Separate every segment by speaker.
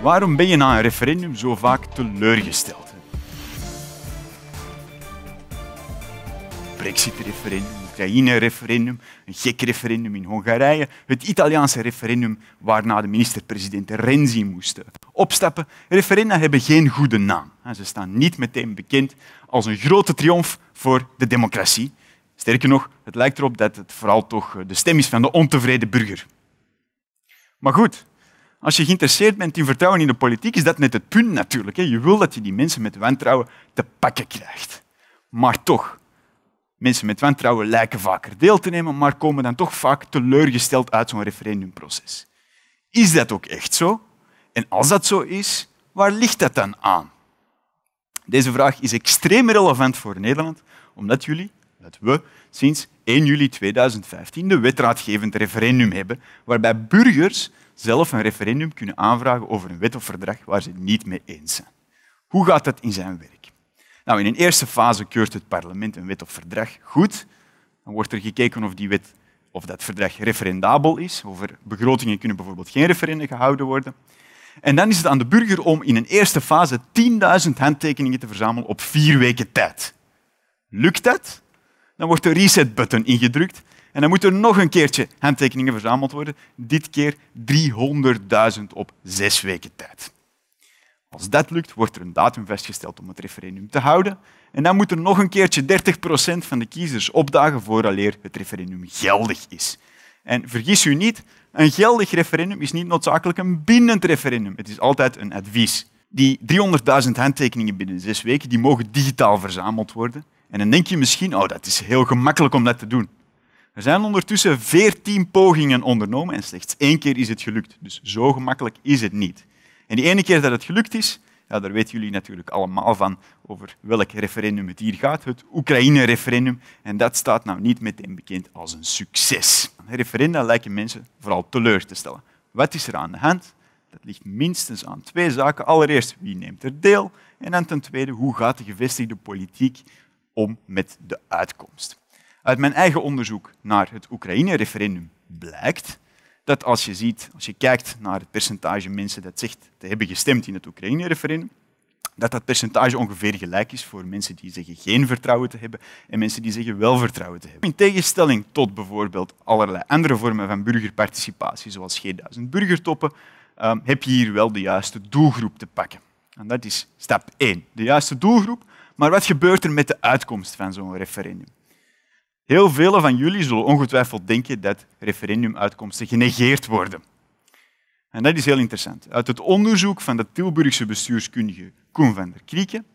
Speaker 1: Waarom ben je na een referendum zo vaak teleurgesteld? Brexit-referendum, Oekraïne-referendum, een gek referendum in Hongarije, het Italiaanse referendum waarna de minister-president Renzi moest opstappen. Referenda hebben geen goede naam. Ze staan niet meteen bekend als een grote triomf voor de democratie. Sterker nog, het lijkt erop dat het vooral toch de stem is van de ontevreden burger. Maar goed, als je geïnteresseerd bent in vertrouwen in de politiek, is dat net het punt natuurlijk. Je wil dat je die mensen met wantrouwen te pakken krijgt. Maar toch, mensen met wantrouwen lijken vaker deel te nemen, maar komen dan toch vaak teleurgesteld uit zo'n referendumproces. Is dat ook echt zo? En als dat zo is, waar ligt dat dan aan? Deze vraag is extreem relevant voor Nederland, omdat jullie, dat we, sinds 1 juli 2015 de wetraadgevend referendum hebben, waarbij burgers zelf een referendum kunnen aanvragen over een wet of verdrag waar ze niet mee eens zijn. Hoe gaat dat in zijn werk? Nou, in een eerste fase keurt het parlement een wet of verdrag goed. Dan wordt er gekeken of die wet of dat verdrag referendabel is. Over begrotingen kunnen bijvoorbeeld geen referenden gehouden worden. En dan is het aan de burger om in een eerste fase 10.000 handtekeningen te verzamelen op vier weken tijd. Lukt dat? Dan wordt de reset-button ingedrukt en dan moeten er nog een keertje handtekeningen verzameld worden. Dit keer 300.000 op zes weken tijd. Als dat lukt, wordt er een datum vastgesteld om het referendum te houden. En dan moet er nog een keertje 30% van de kiezers opdagen vooraleer het referendum geldig is. En vergis u niet, een geldig referendum is niet noodzakelijk een bindend referendum. Het is altijd een advies. Die 300.000 handtekeningen binnen zes weken die mogen digitaal verzameld worden. En dan denk je misschien, oh, dat is heel gemakkelijk om dat te doen. Er zijn ondertussen veertien pogingen ondernomen en slechts één keer is het gelukt. Dus zo gemakkelijk is het niet. En die ene keer dat het gelukt is, ja, daar weten jullie natuurlijk allemaal van over welk referendum het hier gaat, het Oekraïne-referendum. En dat staat nou niet meteen bekend als een succes. Referenda lijken mensen vooral teleur te stellen. Wat is er aan de hand? Dat ligt minstens aan twee zaken. Allereerst, wie neemt er deel? En dan ten tweede, hoe gaat de gevestigde politiek om met de uitkomst? Uit mijn eigen onderzoek naar het Oekraïne-referendum blijkt dat als je, ziet, als je kijkt naar het percentage mensen dat zegt te hebben gestemd in het Oekraïne-referendum, dat dat percentage ongeveer gelijk is voor mensen die zeggen geen vertrouwen te hebben en mensen die zeggen wel vertrouwen te hebben. In tegenstelling tot bijvoorbeeld allerlei andere vormen van burgerparticipatie, zoals G1000 burgertoppen, ehm, heb je hier wel de juiste doelgroep te pakken. En dat is stap 1, de juiste doelgroep. Maar wat gebeurt er met de uitkomst van zo'n referendum? Heel veel van jullie zullen ongetwijfeld denken dat referendumuitkomsten genegeerd worden. En dat is heel interessant. Uit het onderzoek van de Tilburgse bestuurskundige Koen van der Krieken,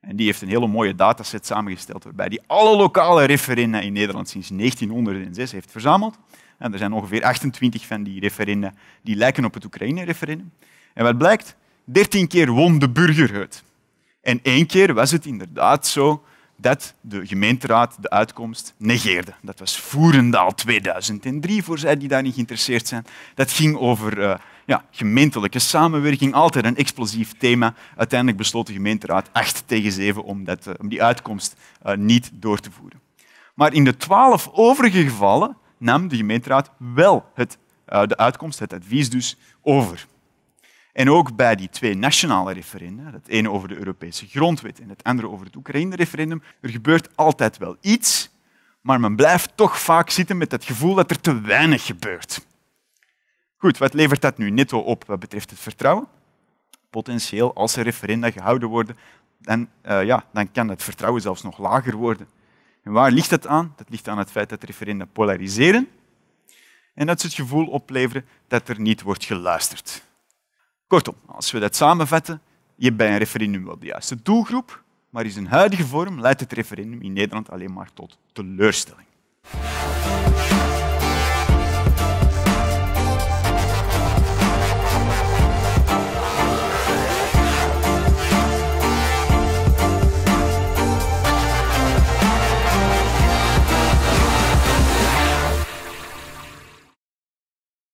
Speaker 1: en die heeft een hele mooie dataset samengesteld waarbij die alle lokale referenda in Nederland sinds 1906 heeft verzameld. En er zijn ongeveer 28 van die referenda die lijken op het Oekraïne-referendum. En wat blijkt? 13 keer won de burger het. En één keer was het inderdaad zo dat de gemeenteraad de uitkomst negeerde. Dat was Voerendaal 2003, voor zij die daar niet geïnteresseerd zijn. Dat ging over eh, ja, gemeentelijke samenwerking, altijd een explosief thema. Uiteindelijk besloot de gemeenteraad 8 tegen 7 om, dat, eh, om die uitkomst eh, niet door te voeren. Maar in de twaalf overige gevallen nam de gemeenteraad wel het, de uitkomst, het advies dus, over. En ook bij die twee nationale referenda, het ene over de Europese grondwet en het andere over het Oekraïne-referendum, er gebeurt altijd wel iets, maar men blijft toch vaak zitten met het gevoel dat er te weinig gebeurt. Goed, wat levert dat nu netto op wat betreft het vertrouwen? Potentieel, als er referenda gehouden worden, dan, eh, ja, dan kan het vertrouwen zelfs nog lager worden. En waar ligt dat aan? Dat ligt aan het feit dat referenda polariseren en dat ze het gevoel opleveren dat er niet wordt geluisterd. Kortom, als we dat samenvatten, je bij een referendum wel de juiste doelgroep, maar in zijn huidige vorm leidt het referendum in Nederland alleen maar tot teleurstelling.